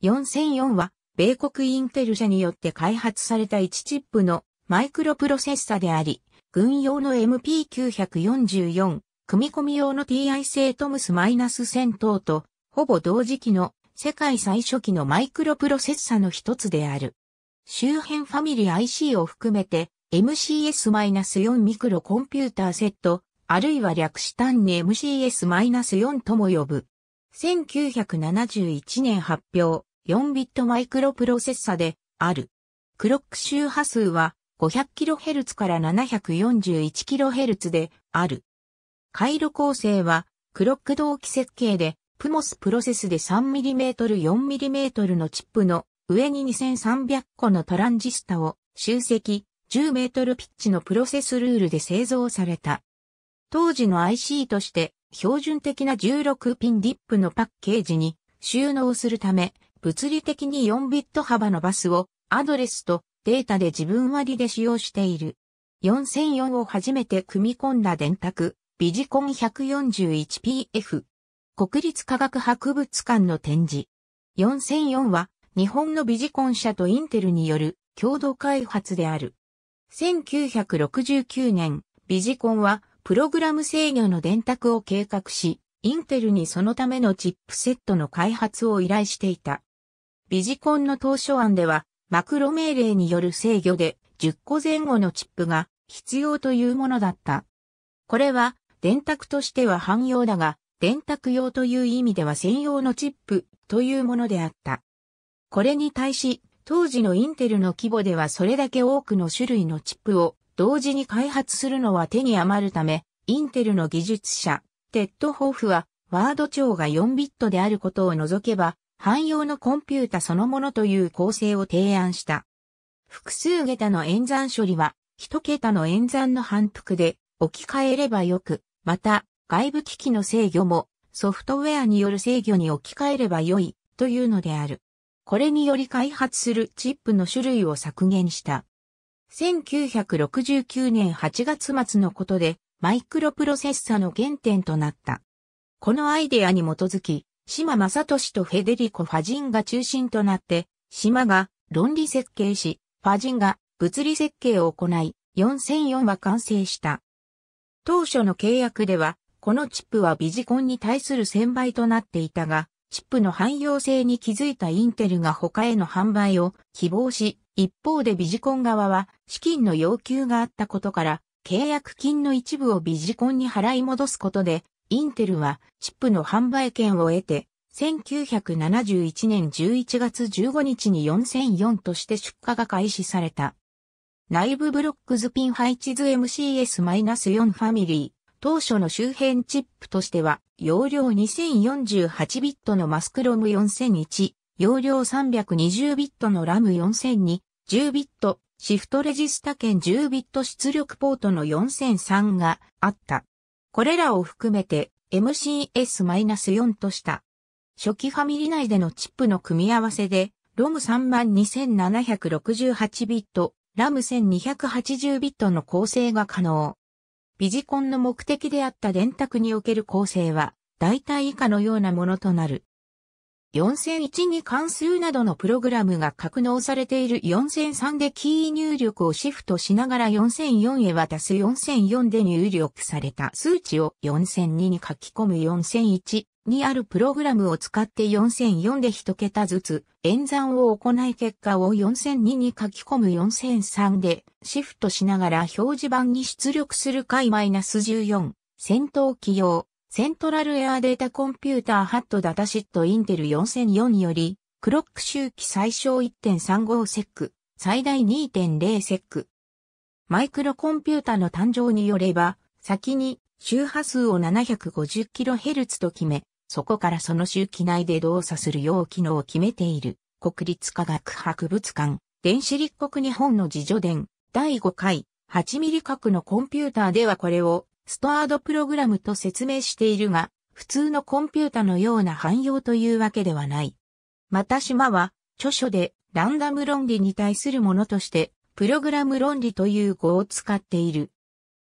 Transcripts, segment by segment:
4004は、米国インテル社によって開発された1チップのマイクロプロセッサであり、軍用の MP944、組み込み用の TI 製トムス -1000 等と、ほぼ同時期の世界最初期のマイクロプロセッサの一つである。周辺ファミリー IC を含めて MCS-4 ミクロコンピューターセット、あるいは略し単に MCS-4 とも呼ぶ。1971年発表、4ビットマイクロプロセッサである。クロック周波数は 500kHz から 741kHz である。回路構成はクロック同期設計で、プモスプロセスで 3mm、4mm のチップの上に2300個のトランジスタを集積10メートルピッチのプロセスルールで製造された。当時の IC として標準的な16ピンディップのパッケージに収納するため物理的に4ビット幅のバスをアドレスとデータで自分割で使用している。4004を初めて組み込んだ電卓、ビジコン 141PF。国立科学博物館の展示。4004は日本のビジコン社とインテルによる共同開発である。1969年、ビジコンはプログラム制御の電卓を計画し、インテルにそのためのチップセットの開発を依頼していた。ビジコンの当初案では、マクロ命令による制御で10個前後のチップが必要というものだった。これは、電卓としては汎用だが、電卓用という意味では専用のチップというものであった。これに対し、当時のインテルの規模ではそれだけ多くの種類のチップを同時に開発するのは手に余るため、インテルの技術者、テッド・ホーフは、ワード長が4ビットであることを除けば、汎用のコンピュータそのものという構成を提案した。複数桁の演算処理は、一桁の演算の反復で置き換えればよく、また、外部機器の制御もソフトウェアによる制御に置き換えればよいというのである。これにより開発するチップの種類を削減した。1969年8月末のことでマイクロプロセッサの原点となった。このアイデアに基づき、島正俊とフェデリコ・ファジンが中心となって、島が論理設計し、ファジンが物理設計を行い、4004は完成した。当初の契約では、このチップはビジコンに対する専売となっていたが、チップの汎用性に気づいたインテルが他への販売を希望し、一方でビジコン側は資金の要求があったことから、契約金の一部をビジコンに払い戻すことで、インテルはチップの販売権を得て、1971年11月15日に4004として出荷が開始された。内部ブロックズピン配置図 MCS-4 ファミリー。当初の周辺チップとしては、容量2048ビットのマスクロム4001、容量320ビットのラム4002、10ビット、シフトレジスタ兼10ビット出力ポートの4003があった。これらを含めて MCS-4 とした。初期ファミリ内でのチップの組み合わせで、ロ m 32768ビット、ラム1280ビットの構成が可能。ビジコンの目的であった電卓における構成は、大体以下のようなものとなる。4001に関数などのプログラムが格納されている4003でキー入力をシフトしながら4004へ渡す4004で入力された数値を4002に書き込む4001にあるプログラムを使って4004で1桁ずつ演算を行い結果を4002に書き込む4003でシフトしながら表示板に出力する回 -14 戦闘機用セントラルエアデータコンピューターハットダタシットインテル4004により、クロック周期最小1.35セック、最大2.0セック。マイクロコンピュータの誕生によれば、先に周波数を 750kHz と決め、そこからその周期内で動作するよう機能を決めている、国立科学博物館、電子立国日本の自助伝、第5回、8ミリ角のコンピューターではこれをストアードプログラムと説明しているが、普通のコンピュータのような汎用というわけではない。また島は、著書でランダム論理に対するものとして、プログラム論理という語を使っている。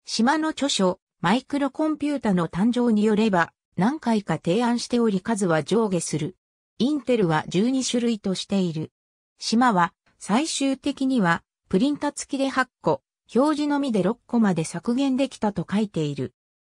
島の著書、マイクロコンピュータの誕生によれば、何回か提案しており数は上下する。インテルは12種類としている。島は、最終的には、プリンタ付きで8個、表示のみで6個まで削減できたと書いている。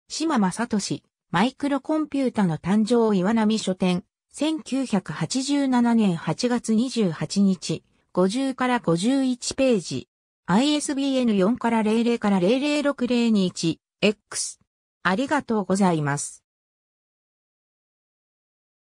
島正俊、マイクロコンピュータの誕生岩波書店、1987年8月28日、50から51ページ。ISBN 4から00から006021 X。ありがとうございます。